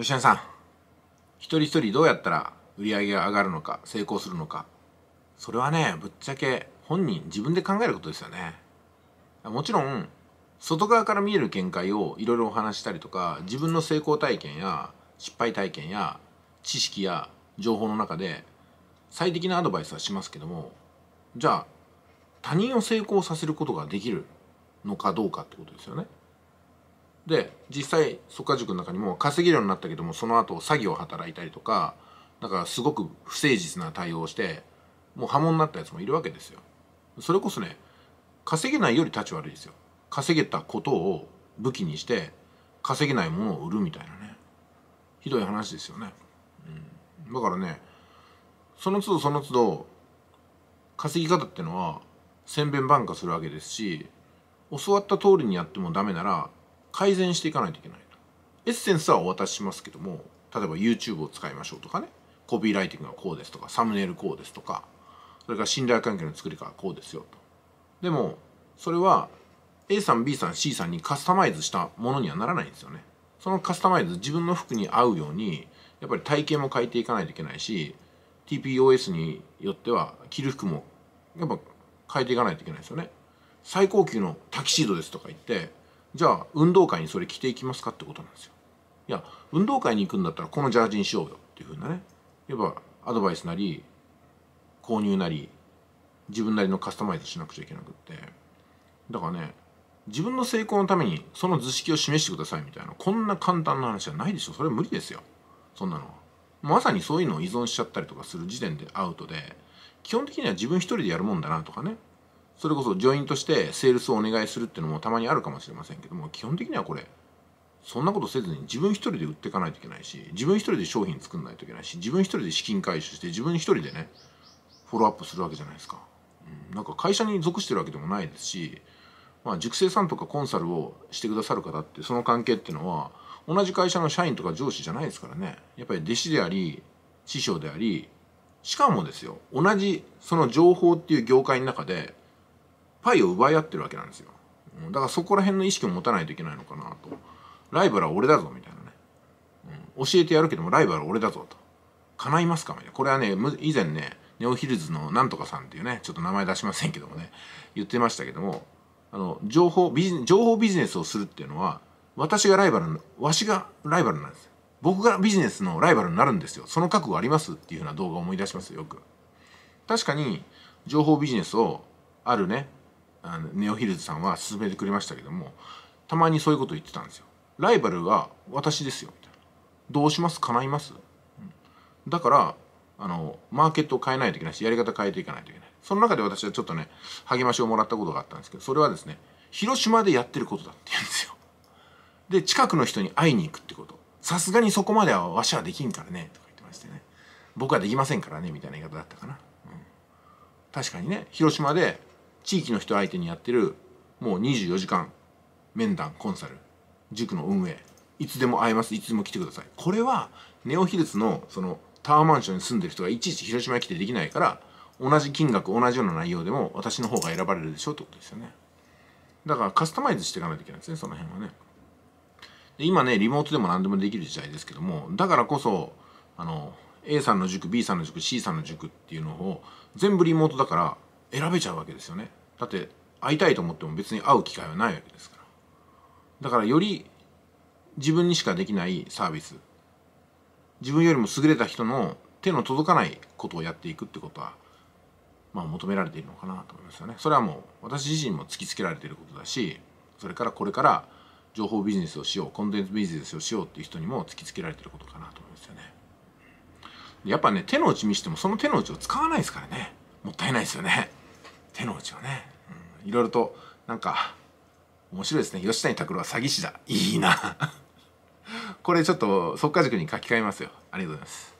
吉田さん一人一人どうやったら売り上げが上がるのか成功するのかそれはねぶっちゃけ本人自分で考えることですよねもちろん外側から見える見解をいろいろお話したりとか自分の成功体験や失敗体験や知識や情報の中で最適なアドバイスはしますけどもじゃあ他人を成功させることができるのかどうかってことですよね。で実際速か。塾の中にも稼げるようになったけどもその後詐欺を働いたりとかだからすごく不誠実な対応をしてもう波紋になったやつもいるわけですよ。それこそね稼げないより立ち悪いですよ。稼げたことを武器にして稼げないものを売るみたいなねひどい話ですよね。うん、だからねその都度その都度稼ぎ方ってのは千遍万化するわけですし教わった通りにやってもダメなら改善していかないといけないエッセンスはお渡ししますけども例えば YouTube を使いましょうとかねコピーライティングはこうですとかサムネイルこうですとかそれから信頼関係の作り方はこうですよとでもそれは A さん B さん C さんにカスタマイズしたものにはならないんですよねそのカスタマイズ自分の服に合うようにやっぱり体型も変えていかないといけないし TPOS によっては着る服もやっぱ変えていかないといけないですよね最高級のタキシードですとか言ってじゃあ運動会にそれ着ていきますかってことなんですよいや運動会に行くんだったらこのジャージにしようよっていうふうなねいわばアドバイスなり購入なり自分なりのカスタマイズしなくちゃいけなくってだからね自分の成功のためにその図式を示してくださいみたいなこんな簡単な話じゃないでしょそれは無理ですよそんなのはまさにそういうのを依存しちゃったりとかする時点でアウトで基本的には自分一人でやるもんだなとかねそれこそジョインとしてセールスをお願いするっていうのもたまにあるかもしれませんけども基本的にはこれそんなことせずに自分一人で売っていかないといけないし自分一人で商品作んないといけないし自分一人で資金回収して自分一人でねフォローアップするわけじゃないですか、うん、なんか会社に属してるわけでもないですし、まあ、塾生さんとかコンサルをしてくださる方ってその関係っていうのは同じ会社の社員とか上司じゃないですからねやっぱり弟子であり師匠でありしかもですよ同じその情報っていう業界の中でパイを奪い合ってるわけなんですよだからそこら辺の意識を持たないといけないのかなとライバルは俺だぞみたいなね、うん、教えてやるけどもライバルは俺だぞと叶いますかみたいなこれはね以前ねネオヒルズのなんとかさんっていうねちょっと名前出しませんけどもね言ってましたけどもあの情報ビジ情報ビジネスをするっていうのは私がライバルわしがライバルなんです僕がビジネスのライバルになるんですよその覚悟ありますっていうふうな動画を思い出しますよく確かに情報ビジネスをあるねあのネオヒルズさんは勧めてくれましたけどもたまにそういうこと言ってたんですよ。ライバルは私ですよみたいな。どうします叶いますだからあのマーケットを変えないといけないしやり方変えていかないといけないその中で私はちょっとね励ましをもらったことがあったんですけどそれはですね広島でやってることだって言うんですよで近くの人に会いに行くってことさすがにそこまではわしはできんからねとか言ってましてね僕はできませんからねみたいな言い方だったかな、うん、確かにね広島で地域の人相手にやってるもう24時間面談コンサル塾の運営いつでも会えますいつでも来てくださいこれはネオヒルズのそのタワーマンションに住んでる人がいちいち広島に来てできないから同じ金額同じような内容でも私の方が選ばれるでしょうってことですよねだからカスタマイズしていかないといけないですねその辺はねで今ねリモートでも何でもできる時代ですけどもだからこそあの A さんの塾 B さんの塾 C さんの塾っていうのを全部リモートだから選べちゃうわけですよねだって会いたいと思っても別に会う機会はないわけですからだからより自分にしかできないサービス自分よりも優れた人の手の届かないことをやっていくってことはまあ求められているのかなと思いますよねそれはもう私自身も突きつけられていることだしそれからこれから情報ビジネスをしようコンテンツビジネスをしようっていう人にも突きつけられてることかなと思いますよねやっぱね手の内見してもその手の内を使わないですからねもったいないですよね手の内をね、うん、いろいろとなんか面白いですね吉谷拓郎は詐欺師だいいなこれちょっと速稼塾に書き換えますよありがとうございます